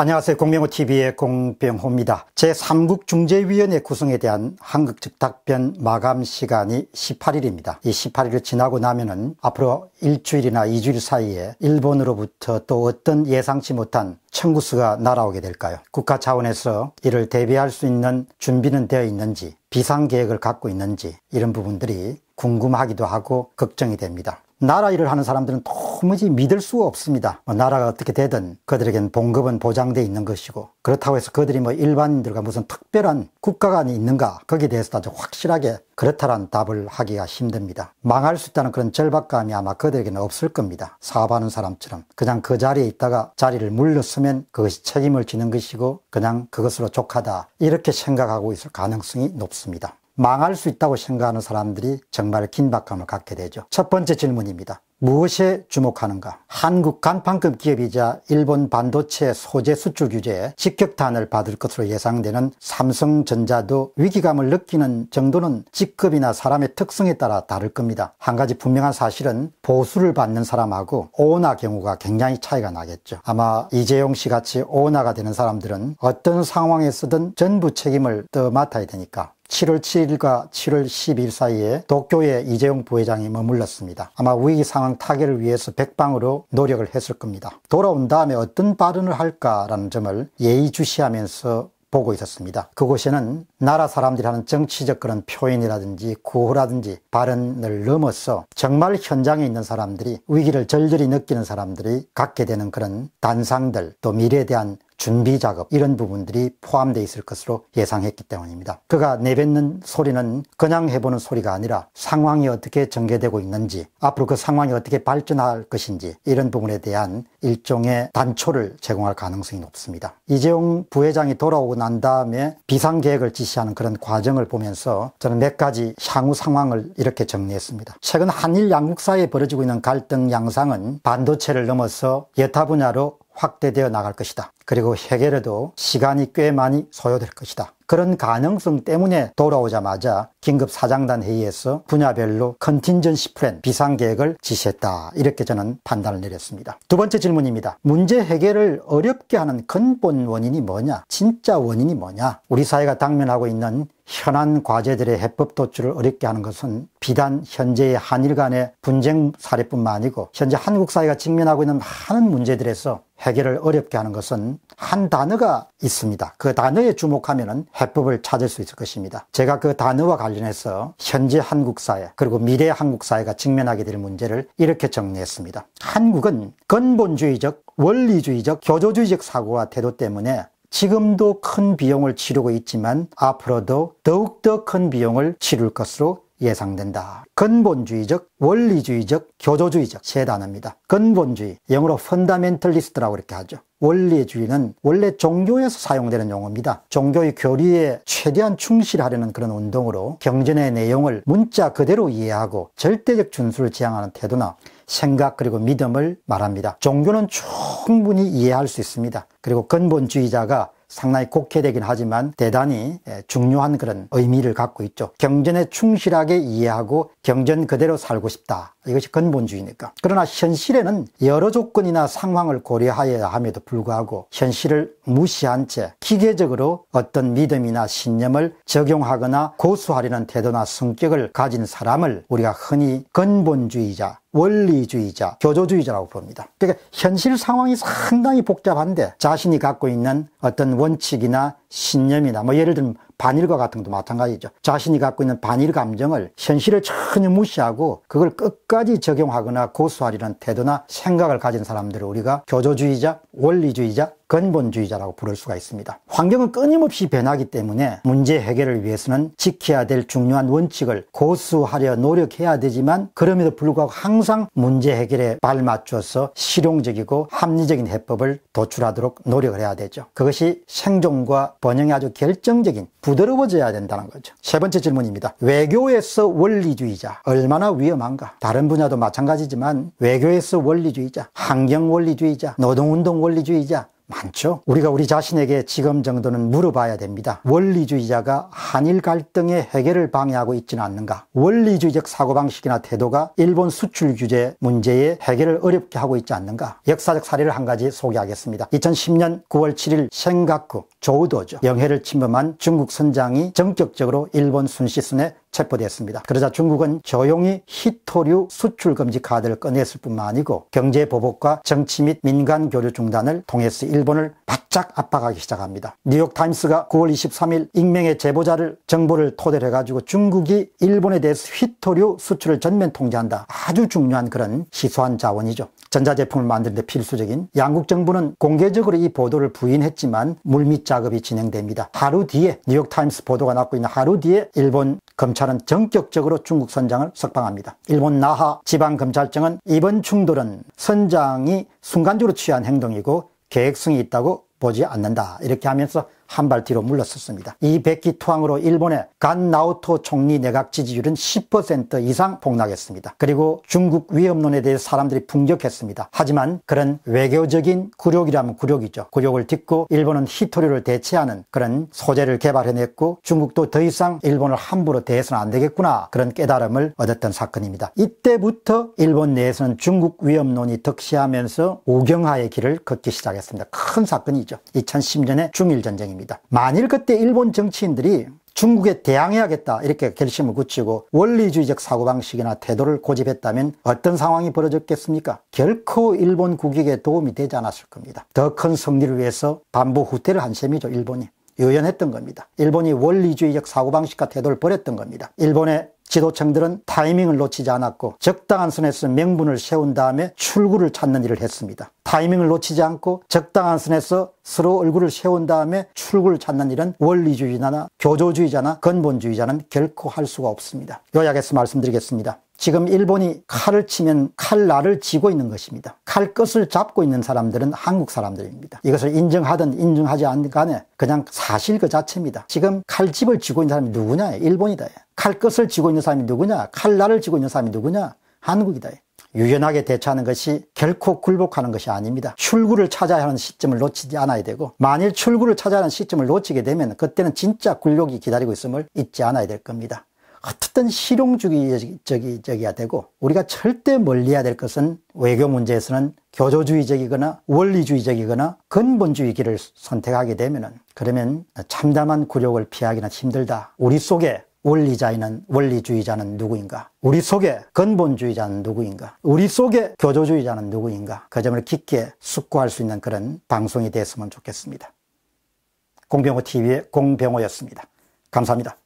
안녕하세요. 공병호TV의 공병호입니다. 제3국 중재위원회 구성에 대한 한국 측 답변 마감 시간이 18일입니다. 이 18일을 지나고 나면은 앞으로 일주일이나 이주일 사이에 일본으로부터 또 어떤 예상치 못한 청구수가 날아오게 될까요? 국가 차원에서 이를 대비할 수 있는 준비는 되어 있는지, 비상계획을 갖고 있는지 이런 부분들이 궁금하기도 하고 걱정이 됩니다. 나라 일을 하는 사람들은 도무지 믿을 수 없습니다. 뭐 나라가 어떻게 되든 그들에겐 봉급은 보장돼 있는 것이고 그렇다고 해서 그들이 뭐 일반인들과 무슨 특별한 국가관이 있는가 거기에 대해서 아주 확실하게 그렇다란 답을 하기가 힘듭니다. 망할 수 있다는 그런 절박감이 아마 그들에게는 없을 겁니다. 사업하는 사람처럼 그냥 그 자리에 있다가 자리를 물렸으면 그것이 책임을 지는 것이고 그냥 그것으로 족하다 이렇게 생각하고 있을 가능성이 높습니다. 망할 수 있다고 생각하는 사람들이 정말 긴박함을 갖게 되죠. 첫 번째 질문입니다. 무엇에 주목하는가? 한국 간판급 기업이자 일본 반도체 소재 수출 규제에 직격탄을 받을 것으로 예상되는 삼성전자도 위기감을 느끼는 정도는 직급이나 사람의 특성에 따라 다를 겁니다. 한 가지 분명한 사실은 보수를 받는 사람하고 오나 경우가 굉장히 차이가 나겠죠. 아마 이재용 씨 같이 오나가 되는 사람들은 어떤 상황에서든 전부 책임을 떠맡아야 되니까 7월 7일과 7월 10일 사이에 도쿄에 이재용 부회장이 머물렀습니다. 아마 위기 상황 타결을 위해서 백방으로 노력을 했을 겁니다. 돌아온 다음에 어떤 발언을 할까라는 점을 예의주시하면서 보고 있었습니다. 그곳에는 나라 사람들이 하는 정치적 그런 표현이라든지 구호라든지 발언을 넘어서 정말 현장에 있는 사람들이 위기를 절절히 느끼는 사람들이 갖게 되는 그런 단상들 또 미래에 대한 준비 작업 이런 부분들이 포함되어 있을 것으로 예상했기 때문입니다. 그가 내뱉는 소리는 그냥 해보는 소리가 아니라 상황이 어떻게 전개되고 있는지 앞으로 그 상황이 어떻게 발전할 것인지 이런 부분에 대한 일종의 단초를 제공할 가능성이 높습니다. 이재용 부회장이 돌아오고 난 다음에 비상계획을 지시하는 그런 과정을 보면서 저는 몇 가지 향후 상황을 이렇게 정리했습니다. 최근 한일 양국 사이에 벌어지고 있는 갈등 양상은 반도체를 넘어서 여타 분야로 확대되어 나갈 것이다. 그리고 해결에도 시간이 꽤 많이 소요될 것이다. 그런 가능성 때문에 돌아오자마자 긴급 사장단 회의에서 분야별로 컨틴전시 플랜 비상계획을 지시했다. 이렇게 저는 판단을 내렸습니다. 두 번째 질문입니다. 문제 해결을 어렵게 하는 근본 원인이 뭐냐? 진짜 원인이 뭐냐? 우리 사회가 당면하고 있는 현안 과제들의 해법 도출을 어렵게 하는 것은 비단 현재의 한일 간의 분쟁 사례뿐만 아니고 현재 한국 사회가 직면하고 있는 많은 문제들에서 해결을 어렵게 하는 것은 한 단어가 있습니다. 그 단어에 주목하면 해법을 찾을 수 있을 것입니다. 제가 그 단어와 관련해서 현재 한국 사회 그리고 미래 한국 사회가 직면하게 될 문제를 이렇게 정리했습니다. 한국은 근본주의적, 원리주의적, 교조주의적 사고와 태도 때문에 지금도 큰 비용을 치르고 있지만 앞으로도 더욱더 큰 비용을 치를 것으로 예상된다. 근본주의적, 원리주의적, 교조주의적 세 단어입니다. 근본주의, 영어로 펀다멘 d 리스트라고 이렇게 하죠. 원리주의는 원래 종교에서 사용되는 용어입니다. 종교의 교리에 최대한 충실하려는 그런 운동으로 경전의 내용을 문자 그대로 이해하고 절대적 준수를 지향하는 태도나 생각 그리고 믿음을 말합니다. 종교는 충분히 이해할 수 있습니다. 그리고 근본주의자가 상당히 곡해되긴 하지만 대단히 예, 중요한 그런 의미를 갖고 있죠. 경전에 충실하게 이해하고 경전 그대로 살고 싶다. 이것이 근본주의니까. 그러나 현실에는 여러 조건이나 상황을 고려하여야 함에도 불구하고 현실을 무시한 채 기계적으로 어떤 믿음이나 신념을 적용하거나 고수하려는 태도나 성격을 가진 사람을 우리가 흔히 근본주의자 원리주의자, 교조주의자라고 부릅니다. 그러니까 현실 상황이 상당히 복잡한데 자신이 갖고 있는 어떤 원칙이나 신념이나 뭐 예를 들면 반일과 같은 것도 마찬가지죠. 자신이 갖고 있는 반일 감정을 현실을 전혀 무시하고 그걸 끝까지 적용하거나 고수하려는 태도나 생각을 가진 사람들을 우리가 교조주의자, 원리주의자, 근본주의자라고 부를 수가 있습니다. 환경은 끊임없이 변하기 때문에 문제 해결을 위해서는 지켜야 될 중요한 원칙을 고수하려 노력해야 되지만 그럼에도 불구하고 항상 문제 해결에 발맞춰서 실용적이고 합리적인 해법을 도출하도록 노력을 해야 되죠. 그것이 생존과 번영에 아주 결정적인 부드러워져야 된다는 거죠. 세 번째 질문입니다. 외교에서 원리주의자 얼마나 위험한가? 다른 분야도 마찬가지지만 외교에서 원리주의자, 환경 원리주의자, 노동운동 원리주의자 많죠. 우리가 우리 자신에게 지금 정도는 물어봐야 됩니다. 원리주의자가 한일 갈등의 해결을 방해하고 있지는 않는가? 원리주의적 사고방식이나 태도가 일본 수출 규제 문제의 해결을 어렵게 하고 있지 않는가? 역사적 사례를 한 가지 소개하겠습니다. 2010년 9월 7일 생각쿠 조우도죠. 영해를 침범한 중국 선장이 전격적으로 일본 순시순에 체포됐습니다. 그러자 중국은 조용히 히토류 수출 금지 카드를 꺼냈을 뿐만 아니고 경제 보복과 정치 및 민간 교류 중단을 통해서 일본을 바짝 압박하기 시작합니다. 뉴욕타임스가 9월 23일 익명의 제보자를 정보를 토대로 해가지고 중국이 일본에 대해서 휘토류 수출을 전면 통제한다. 아주 중요한 그런 시소한 자원이죠. 전자제품을 만드는데 필수적인 양국 정부는 공개적으로 이 보도를 부인했지만 물밑 작업이 진행됩니다. 하루 뒤에 뉴욕타임스 보도가 났고 있는 하루 뒤에 일본 검찰은 전격적으로 중국 선장을 석방합니다. 일본 나하 지방검찰청은 이번 충돌은 선장이 순간적으로 취한 행동이고 계획성이 있다고 보지 않는다 이렇게 하면서 한발 뒤로 물러섰습니다. 이 백기 투항으로 일본의 간 나우토 총리 내각 지지율은 10% 이상 폭락했습니다. 그리고 중국 위협론에 대해 사람들이 풍격했습니다. 하지만 그런 외교적인 굴욕이라면 굴욕이죠. 굴욕을 딛고 일본은 히토리를 대체하는 그런 소재를 개발해냈고 중국도 더 이상 일본을 함부로 대해서는 안 되겠구나 그런 깨달음을 얻었던 사건입니다. 이때부터 일본 내에서는 중국 위협론이 득시하면서 우경화의 길을 걷기 시작했습니다. 큰 사건이죠. 2010년에 중일전쟁입니다. 것입니다. 만일 그때 일본 정치인들이 중국에 대항해야겠다 이렇게 결심을 굳히고 원리주의적 사고방식이나 태도를 고집했다면 어떤 상황이 벌어졌겠습니까? 결코 일본 국익에 도움이 되지 않았을 겁니다. 더 큰 승리를 위해서 반부 후퇴를 한 셈이죠 일본이. 유연했던 겁니다. 일본이 원리주의적 사고방식과 태도를 버렸던 겁니다. 일본의 지도층들은 타이밍을 놓치지 않았고 적당한 선에서 명분을 세운 다음에 출구를 찾는 일을 했습니다. 타이밍을 놓치지 않고 적당한 선에서 서로 얼굴을 세운 다음에 출구를 찾는 일은 원리주의자나 교조주의자나 근본주의자는 결코 할 수가 없습니다. 요약해서 말씀드리겠습니다. 지금 일본이 칼을 치면 칼날을 쥐고 있는 것입니다. 칼끝을 잡고 있는 사람들은 한국 사람들입니다. 이것을 인정하든 인정하지 않든 간에 그냥 사실 그 자체입니다. 지금 칼집을 쥐고 있는 사람이 누구냐? 일본이다. 칼끝을 쥐고 있는 사람이 누구냐? 칼날을 쥐고 있는 사람이 누구냐? 한국이다. 유연하게 대처하는 것이 결코 굴복하는 것이 아닙니다. 출구를 찾아야 하는 시점을 놓치지 않아야 되고 만일 출구를 찾아야 하는 시점을 놓치게 되면 그때는 진짜 굴욕이 기다리고 있음을 잊지 않아야 될 겁니다. 어쨌든 실용주의적이야 어 되고 우리가 절대 멀리해야 될 것은 외교 문제에서는 교조주의적이거나 원리주의적이거나 근본주의 길을 선택하게 되면은 그러면 참담한 굴욕을 피하기는 힘들다. 우리 속에 원리자인은 원리주의자는 누구인가? 우리 속에 근본주의자는 누구인가? 우리 속에 교조주의자는 누구인가? 그 점을 깊게 숙고할 수 있는 그런 방송이 됐으면 좋겠습니다. 공병호 TV의 공병호였습니다. 감사합니다.